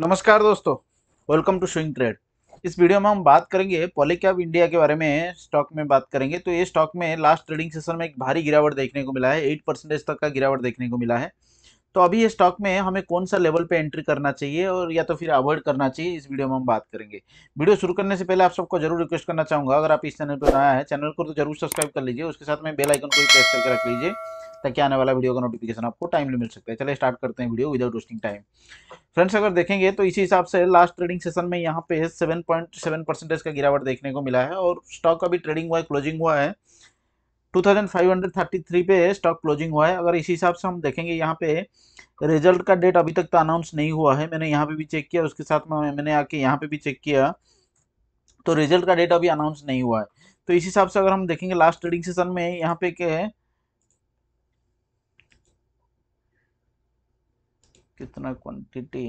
नमस्कार दोस्तों welcome to showing trade इस वीडियो में हम बात करेंगे पॉलीकैब इंडिया के बारे में स्टॉक में बात करेंगे तो ये स्टॉक में लास्ट ट्रेडिंग सेशन में एक भारी गिरावट देखने को मिला है एट परसेंटेज तक का गिरावट देखने को मिला है तो अभी ये स्टॉक में हमें कौन सा लेवल पे एंट्री करना चाहिए और या तो फिर अवॉइड करना चाहिए इस वीडियो में हम बात करेंगे वीडियो शुरू करने से पहले आप सबको जरूर रिक्वेस्ट करना चाहूंगा अगर आप इस चैनल पर नया है चैनल को तो जरूर सब्सक्राइब कर लीजिए उसके साथ में बेलाइकन को भी प्रेस करके रख लीजिए ताकि आने वाला वीडियो का नोटिफिकेशन आपको टाइमली मिल सकता है चले स्टार्ट करते हैं video without wasting time friends अगर देखेंगे तो इसी हिसाब से लास्ट ट्रेडिंग सेशन में यहाँ पे सेवन पॉइंट सेवन परसेंटेज का गिरावट देखने को मिला है और स्टॉक का भी ट्रेडिंग हुआ है क्लोजिंग हुआ है 2533 पे स्टॉक क्लोजिंग हुआ है अगर इसी हिसाब से हम देखेंगे यहाँ पे रिजल्ट का डेट अभी तक तो अनाउंस नहीं हुआ है मैंने यहाँ पे भी चेक किया उसके साथ में मैंने आके यहाँ पे भी चेक किया तो रिजल्ट का डेट अभी अनाउंस नहीं हुआ है तो इसी हिसाब से अगर हम देखेंगे लास्ट ट्रेडिंग सेशन में यहाँ पे क्या है कितना क्वांटिटी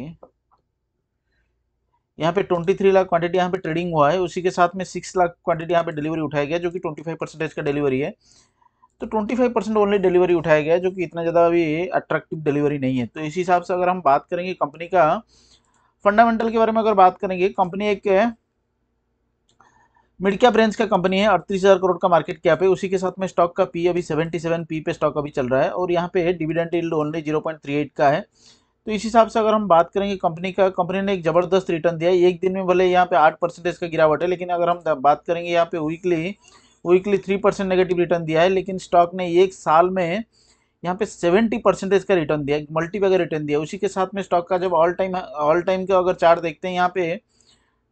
यहाँ पे 23 लाख क्वांटिटी यहाँ पे ट्रेडिंग हुआ है उसी के साथ में सिक्स लाख क्वांटिटी यहाँ पे डिलीवरी उठाया गया जो कि 25 परसेंटेज का डिलीवरी है तो 25 परसेंट ओनली डिलीवरी उठाया गया जो कि इतना ज़्यादा अभी अट्रैक्टिव डिलीवरी नहीं है तो इसी हिसाब से अगर हम बात करेंगे कंपनी का फंडामेंटल के बारे में अगर बात करेंगे कंपनी एक मिड कैप रेंज का कंपनी है अड़तीस हज़ार करोड़ का मार्केट कैप है उसी के साथ में स्टॉक का पी अभी सेवेंटी सेवन पी पे स्टॉक अभी चल रहा है और यहाँ पे dividend yield only zero point three eight का है तो इस हिसाब से अगर हम बात करेंगे कंपनी का कंपनी ने एक ज़बरदस्त रिटर्न दिया एक दिन में भले यहाँ पे आठ परसेंटेज का गिरावट है लेकिन अगर हम बात करेंगे यहाँ पे weekly weekly three percent negative return दिया है लेकिन स्टॉक ने एक साल में यहाँ पे सेवेंटी परसेंटेज का रिटर्न दिया मल्टीपैगर रिटर्न दिया उसी के साथ में स्टॉक का जब ऑल टाइम ऑल टाइम का अगर चार्ट देखते हैं यहाँ पे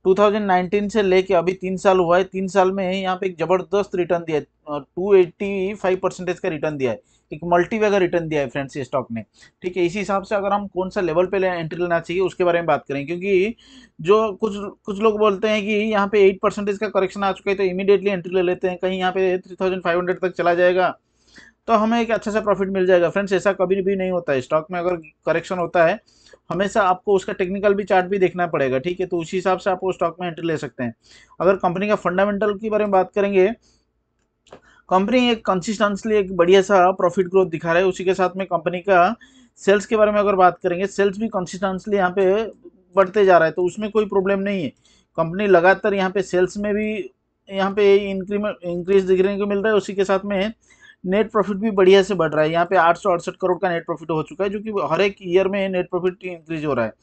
2019 से लेके अभी तीन साल हुआ है तीन साल में यहाँ पे एक जबरदस्त रिटर्न दिया है टू एट्टी फाइव परसेंटेज का रिटर्न दिया है एक मल्टीवे का रिटर्न दिया है फ्रेंड्स ये स्टॉक ने ठीक है इसी हिसाब से अगर हम कौन सा लेवल पे ले एंट्री लेना चाहिए उसके बारे में बात करें क्योंकि जो कुछ कुछ लोग बोलते हैं कि यहाँ पे एट परसेंटेज का करेक्शन आ चुका है तो इमीडिएटली एंट्री ले लेते हैं कहीं यहाँ पे थ्री थाउजेंड फाइव हंड्रेड तक चला जाएगा तो हमें एक अच्छा सा प्रॉफिट मिल जाएगा फ्रेंड्स ऐसा कभी भी नहीं होता है स्टॉक में अगर करेक्शन होता है हमेशा आपको उसका टेक्निकल भी चार्ट भी देखना पड़ेगा ठीक है तो उसी हिसाब से आप वो स्टॉक में एंट्री ले सकते हैं अगर कंपनी का फंडामेंटल के बारे में बात करेंगे कंपनी एक कंसिस्टेंसली एक बढ़िया सा प्रॉफिट ग्रोथ दिखा रहा है उसी के साथ में कंपनी का सेल्स के बारे में अगर बात करेंगे सेल्स भी कंसिस्टेंसली यहाँ पे बढ़ते जा रहा है तो उसमें कोई प्रॉब्लम नहीं है कंपनी लगातार यहाँ पे सेल्स में भी यहाँ पे इंक्रीमेंट इंक्रीज दिखने को मिल रहा है उसी के साथ में नेट प्रॉफिट भी बढ़िया से बढ़ रहा है यहाँ पे आठ करोड़ का नेट प्रॉफिट हो चुका है जो कि हर एक ईयर में नेट प्रॉफिट इंक्रीज हो रहा है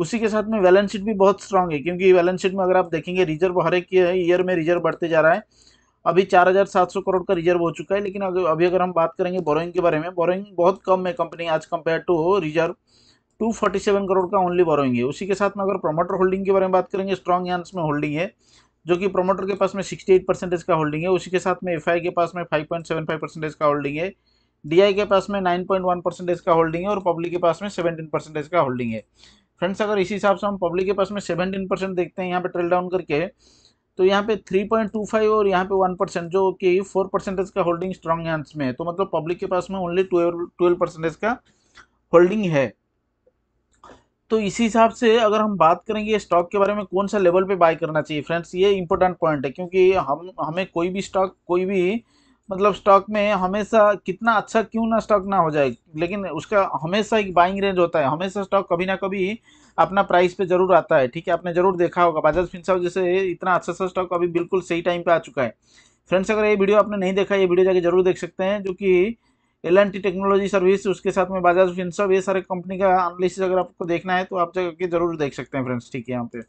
उसी के साथ में बैलेंस शीट भी बहुत स्ट्रांग है क्योंकि बैलेंस शीट में अगर आप देखेंगे रिजर्व हर एक ईयर में रिजर्व बढ़ते जा रहा है अभी 4,700 करोड़ का रिजर्व हो चुका है लेकिन अगर अभी अगर हम बात करेंगे बोरोइंग के बारे में बोरोइंग बहुत कम है कंपनी आज कंपेयर टू रिजर्व 247 करोड़ का ओनली बोरोइंग है उसी के साथ में अगर प्रोमोटर होल्डिंग के बारे में बात करेंगे स्ट्रॉन्ग यान्स में होल्डिंग है जो कि प्रोमोटर के पास में 68 परसेंटेज का होल्डिंग है उसी के साथ में एफ के पास में 5.75 परसेंटेज का होल्डिंग है डी के पास में 9.1 परसेंटेज का होल्डिंग है और पब्लिक के पास में 17 परसेंटेज का होल्डिंग है फ्रेंड्स अगर इसी हिसाब से हम पब्लिक के पास में 17 परसेंट देखते हैं यहाँ पे ट्रेल डाउन करके तो यहाँ पे 3.25 और यहाँ पे 1 परसेंट जो कि फोर परसेंटेज का होल्डिंग स्ट्रॉन्ग हैंड्स में है तो मतलब पब्लिक के पास में ओनली ट्वेल्व परसेंटेज का होल्डिंग है तो इसी हिसाब से अगर हम बात करेंगे स्टॉक के बारे में कौन सा लेवल पे बाय करना चाहिए फ्रेंड्स ये इंपॉर्टेंट पॉइंट है क्योंकि हम हमें कोई भी स्टॉक कोई भी मतलब स्टॉक में हमेशा कितना अच्छा क्यों ना स्टॉक ना हो जाए लेकिन उसका हमेशा एक बाइंग रेंज होता है हमेशा स्टॉक कभी ना कभी अपना प्राइस पे जरूर आता है ठीक है आपने जरूर देखा होगा बजाज फिनसाव जैसे इतना अच्छा सा स्टॉक अभी बिल्कुल सही टाइम पे आ चुका है फ्रेंड्स अगर ये वीडियो आपने नहीं देखा ये वीडियो जाके जरूर देख सकते हैं जो कि L N T technology service उसके साथ में बजाज फिनसॉप ये सारे कंपनी का एनालिसिस अगर आपको देखना है तो आप जाके जरूर देख सकते हैं फ्रेंड्स ठीक है यहाँ पे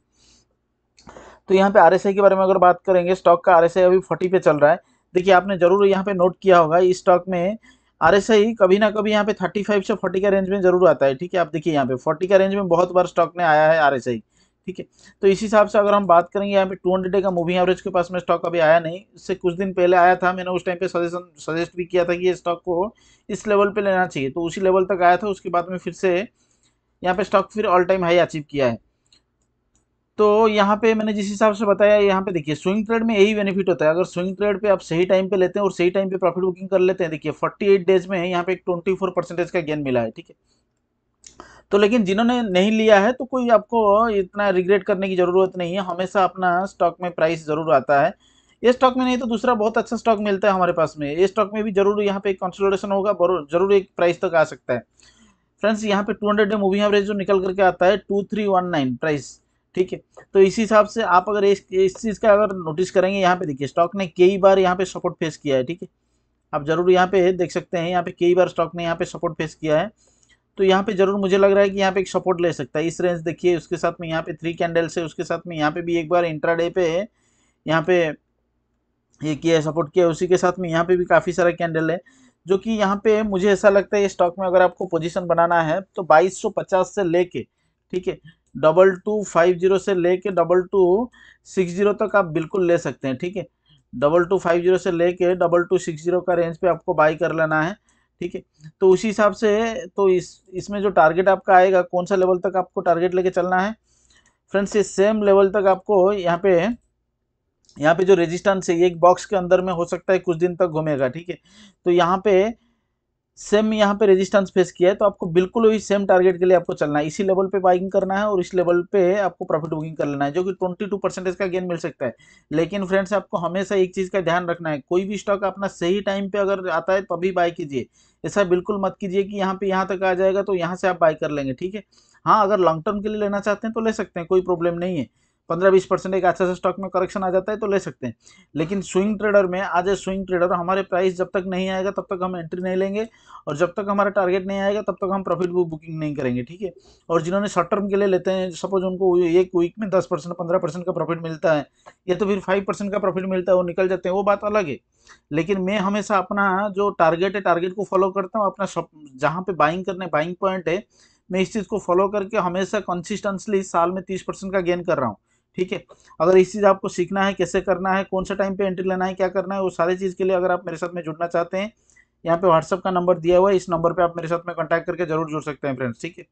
तो यहाँ पे आर के बारे में अगर बात करेंगे स्टॉक का आर अभी फोर्टी पे चल रहा है देखिए आपने जरूर यहाँ पे नोट किया होगा इस स्टॉक में आर कभी ना कभी यहाँ पे थर्टी फाइव से फोर्टी का रेंज में जरूर आता है ठीक है आप देखिए यहाँ पे फोर्टी का रेंज में बहुत बार स्टॉक ने आया है आर ठीक है तो इस हिसाब से अगर हम बात करेंगे यहाँ पे टू हंड्रेड डे का मूविंग एवरेज के पास में स्टॉक अभी आया नहीं इससे कुछ दिन पहले आया था मैंने उस टाइम पे सजेशन सजेस्ट भी किया था कि ये स्टॉक को इस लेवल पे लेना चाहिए तो उसी लेवल तक आया था उसके बाद में फिर से यहाँ पे स्टॉक फिर ऑल टाइम हाई अचीव किया है तो यहाँ पे मैंने जिस हिसाब से बताया यहाँ पे देखिए स्विंग ट्रेड में यही बेनिफिट होता है अगर स्विंग ट्रेड पे आप सही टाइम पे लेते हैं और सही टाइम पे प्रॉफिट बुकिंग कर लेते हैं देखिए 48 डेज में यहाँ पे एक फोर परसेंटेज का गेन मिला है ठीक है तो लेकिन जिन्होंने नहीं लिया है तो कोई आपको इतना रिग्रेट करने की ज़रूरत नहीं है हमेशा अपना स्टॉक में प्राइस ज़रूर आता है ये स्टॉक में नहीं तो दूसरा बहुत अच्छा स्टॉक मिलता है हमारे पास में ये स्टॉक में भी जरूर यहाँ पे एक कंसोलिडेशन होगा जरूर एक प्राइस तक आ सकता है फ्रेंड्स यहाँ पे 200 डे मूविंग एवरेज जो निकल करके आता है 2319 प्राइस ठीक है तो इसी हिसाब से आप अगर इस इस चीज़ का अगर नोटिस करेंगे यहाँ पे देखिए स्टॉक ने कई बार यहाँ पे सपोर्ट फेस किया है ठीक है आप जरूर यहाँ पे देख सकते हैं यहाँ पे कई बार स्टॉक ने यहाँ पे सपोर्ट फेस किया है तो यहाँ पे जरूर मुझे लग रहा है कि यहाँ पे एक सपोर्ट ले सकता है इस रेंज देखिए उसके साथ में यहाँ पे थ्री कैंडल्स है उसके साथ में यहाँ पे भी एक बार इंट्राडे पे यहाँ पे ये किया है सपोर्ट किया उसी के साथ में यहाँ पे भी काफ़ी सारा कैंडल है जो कि यहाँ पे मुझे ऐसा लगता है ये स्टॉक में अगर आपको पोजिशन बनाना है तो बाईस से लेके ठीक है डबल टू फाइव जीरो से लेके डबल टू सिक्स जीरो तक आप बिल्कुल ले सकते हैं ठीक है डबल टू फाइव जीरो से लेके डबल टू सिक्स जीरो का रेंज पे आपको बाई कर लेना है ठीक है तो उसी हिसाब से तो इस इसमें जो टारगेट आपका आएगा कौन सा लेवल तक आपको टारगेट लेके चलना है फ्रेंड्स इस सेम लेवल तक आपको यहाँ पे यहाँ पे जो रेजिस्टेंस है ये एक बॉक्स के अंदर में हो सकता है कुछ दिन तक घूमेगा ठीक है तो यहाँ पे सेम यहाँ पे रेजिस्टेंस फेस किया है तो आपको बिल्कुल वही सेम टारगेट के लिए आपको चलना है इसी लेवल पे बाइंग करना है और इस लेवल पे आपको प्रॉफिट बुकिंग कर लेना है जो कि 22 परसेंटेज का गेन मिल सकता है लेकिन फ्रेंड्स आपको हमेशा एक चीज़ का ध्यान रखना है कोई भी स्टॉक अपना सही टाइम पे अगर आता है तभी बाय कीजिए ऐसा बिल्कुल मत कीजिए कि यहाँ पे यहाँ तक आ जाएगा तो यहाँ से आप बाय कर लेंगे ठीक है हाँ अगर लॉन्ग टर्म के लिए लेना चाहते हैं तो ले सकते हैं कोई प्रॉब्लम नहीं है पंद्रह बीस परसेंट एक अच्छा सा स्टॉक में करेक्शन आ जाता है तो ले सकते हैं लेकिन स्विंग ट्रेडर में आज ए स्विंग ट्रेडर हमारे प्राइस जब तक नहीं आएगा तब तक हम एंट्री नहीं लेंगे और जब तक हमारा टारगेट नहीं आएगा तब तक हम प्रॉफिट बुकिंग नहीं करेंगे ठीक है और जिन्होंने शॉर्ट टर्म के लिए लेते हैं सपोज उनको एक वीक में दस परसेंट पंद्रह परसेंट का प्रॉफिट मिलता है या तो फिर फाइव परसेंट का प्रॉफिट मिलता है वो निकल जाते हैं वो बात अलग है लेकिन मैं हमेशा अपना जो टारगेट है टारगेट को फॉलो करता हूँ अपना जहाँ पे बाइंग करने बाइंग पॉइंट है मैं इस चीज़ को फॉलो करके हमेशा कंसिस्टेंसली साल में तीस परसेंट का गेन कर रहा हूँ ठीक है अगर इस चीज़ आपको सीखना है कैसे करना है कौन सा टाइम पे एंट्री लेना है क्या करना है वो सारी चीज़ के लिए अगर आप मेरे साथ में जुड़ना चाहते हैं यहाँ पे व्हाट्सअप का नंबर दिया हुआ है इस नंबर पे आप मेरे साथ में कांटेक्ट करके जरूर जुड़ सकते हैं फ्रेंड्स ठीक है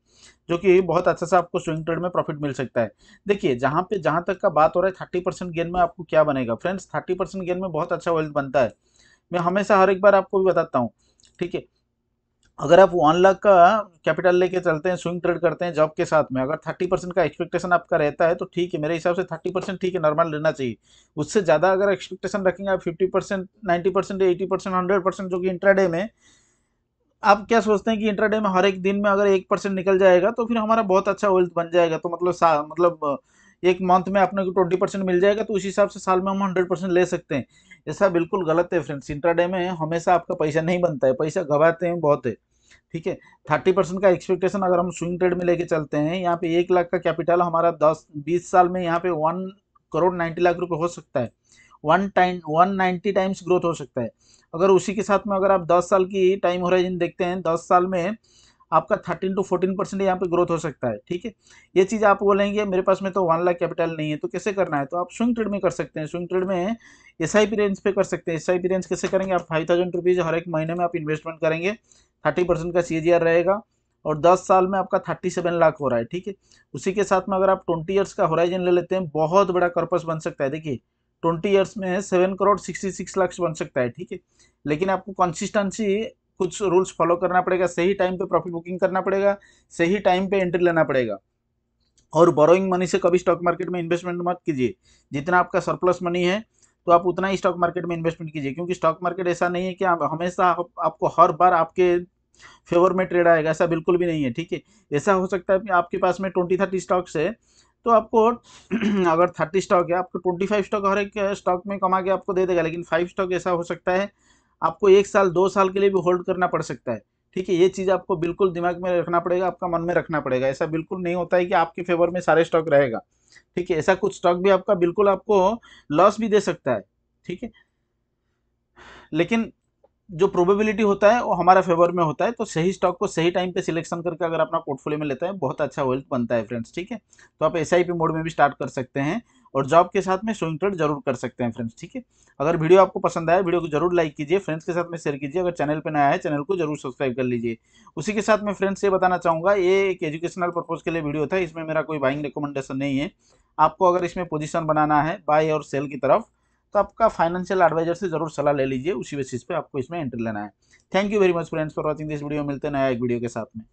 जो कि बहुत अच्छा सा आपको स्विंग ट्रेड में प्रॉफिट मिल सकता है देखिए जहाँ पे जहाँ तक का बात हो रहा है थर्टी परसेंट गेन में आपको क्या बनेगा फ्रेंड्स थर्टी परसेंट गेन में बहुत अच्छा वेल्थ बनता है मैं हमेशा हर एक बार आपको भी बताता हूँ ठीक है अगर आप वन लाख का कैपिटल लेके चलते हैं स्विंग ट्रेड करते हैं जॉब के साथ में अगर थर्टी परसेंट का एक्सपेक्टेशन आपका रहता है तो ठीक है मेरे हिसाब से थर्टी परसेंट ठीक है नॉर्मल लेना चाहिए उससे ज़्यादा अगर एक्सपेक्टेशन रखेंगे आप fifty percent ninety percent eighty percent hundred percent जो कि इंट्राडे में आप क्या सोचते हैं कि इंट्राडे में हर एक दिन में अगर एक परसेंट निकल जाएगा तो फिर हमारा बहुत अच्छा वेल्थ बन जाएगा तो मतलब मतलब एक मंथ में अपने को ट्वेंटी परसेंट मिल जाएगा तो उस हिसाब से साल में हम हंड्रेड परसेंट ले सकते हैं ऐसा बिल्कुल गलत है फ्रेंड्स इंट्राडे में हमेशा आपका पैसा नहीं बनता है पैसा गवाते हैं बहुत है ठीक है थर्टी परसेंट का एक्सपेक्टेशन अगर हम स्विंग ट्रेड में लेके चलते हैं यहाँ पे एक लाख का कैपिटल हमारा दस बीस साल में यहाँ पे वन करोड़ नाइन्टी लाख रुपए हो सकता है one time one ninety times growth हो सकता है अगर उसी के साथ में अगर आप दस साल की टाइम होराइजन देखते हैं दस साल में आपका थर्टीन टू फोर्टीन परसेंट यहाँ पे ग्रोथ हो सकता है ठीक है ये चीज़ आप बोलेंगे मेरे पास में तो वन लाख कैपिटल नहीं है तो कैसे करना है तो आप स्विंग ट्रेड में कर सकते हैं स्विंग ट्रेड में एस आई पी रेंज पे कर सकते हैं एस आई पी रेंज कैसे करेंगे आप फाइव थाउजेंड रुपीज़ हर एक महीने में आप इन्वेस्टमेंट करेंगे थर्टी परसेंट का सी रहेगा और दस साल में आपका थर्टी सेवन लाख हो रहा है ठीक है उसी के साथ में अगर आप ट्वेंटी ईयर्स का होराइजन ले लेते हैं बहुत बड़ा कर्पस बन सकता है देखिए ट्वेंटी ईयर्स में seven crore sixty six lakh बन सकता है ठीक है लेकिन आपको कंसिस्टेंसी कुछ रूल्स फॉलो करना पड़ेगा सही टाइम पर प्रॉफिट बुकिंग करना पड़ेगा सही टाइम पे एंट्री लेना पड़ेगा और बोरोइंग मनी से कभी स्टॉक मार्केट में इन्वेस्टमेंट मत कीजिए जितना आपका सरप्लस मनी है तो आप उतना ही स्टॉक मार्केट में इन्वेस्टमेंट कीजिए क्योंकि स्टॉक मार्केट ऐसा नहीं है कि आप हमेशा आपको हर बार आपके फेवर में ट्रेड आएगा ऐसा बिल्कुल भी नहीं है ठीक है ऐसा हो सकता है कि आपके पास में ट्वेंटी थर्टी स्टॉक्स है तो आपको अगर थर्टी स्टॉक है आपको ट्वेंटी फाइव स्टॉक हर एक स्टॉक में कमा के आपको दे देगा लेकिन फाइव स्टॉक ऐसा हो सकता है आपको एक साल दो साल के लिए भी होल्ड करना पड़ सकता है ठीक है ये चीज़ आपको बिल्कुल दिमाग में रखना पड़ेगा आपका मन में रखना पड़ेगा ऐसा बिल्कुल नहीं होता है कि आपके फेवर में सारे स्टॉक रहेगा ठीक है ऐसा कुछ स्टॉक भी आपका बिल्कुल आपको लॉस भी दे सकता है ठीक है लेकिन जो प्रोबेबिलिटी होता है वो हमारा फेवर में होता है तो सही स्टॉक को सही टाइम पे सिलेक्शन करके अगर अपना पोर्टफोलियो में लेते हैं बहुत अच्छा वेल्थ बनता है फ्रेंड्स ठीक है तो आप एस मोड में भी स्टार्ट कर सकते हैं और जॉब के साथ में स्विंग ट्रेड जरूर कर सकते हैं फ्रेंड्स ठीक है अगर वीडियो आपको पसंद आया वीडियो को जरूर लाइक कीजिए फ्रेंड्स के साथ में शेयर कीजिए अगर चैनल पर नया है चैनल को जरूर सब्सक्राइब कर लीजिए उसी के साथ मैं फ्रेंड्स ये बताना चाहूँगा ये एक एजुकेशनल पर्पज़ के लिए वीडियो था इसमें मेरा कोई बाइंग रिकमेंडेशन नहीं है आपको अगर इसमें पोजिशन बनाना है बाय और सेल की तरफ तो आपका फाइनेंशियल एडवाइजर से जरूर सलाह ले लीजिए उसी बेसिस पे आपको इसमें एंट्री लेना है thank you very much friends for watching this video मिलते हैं नया एक वीडियो के साथ में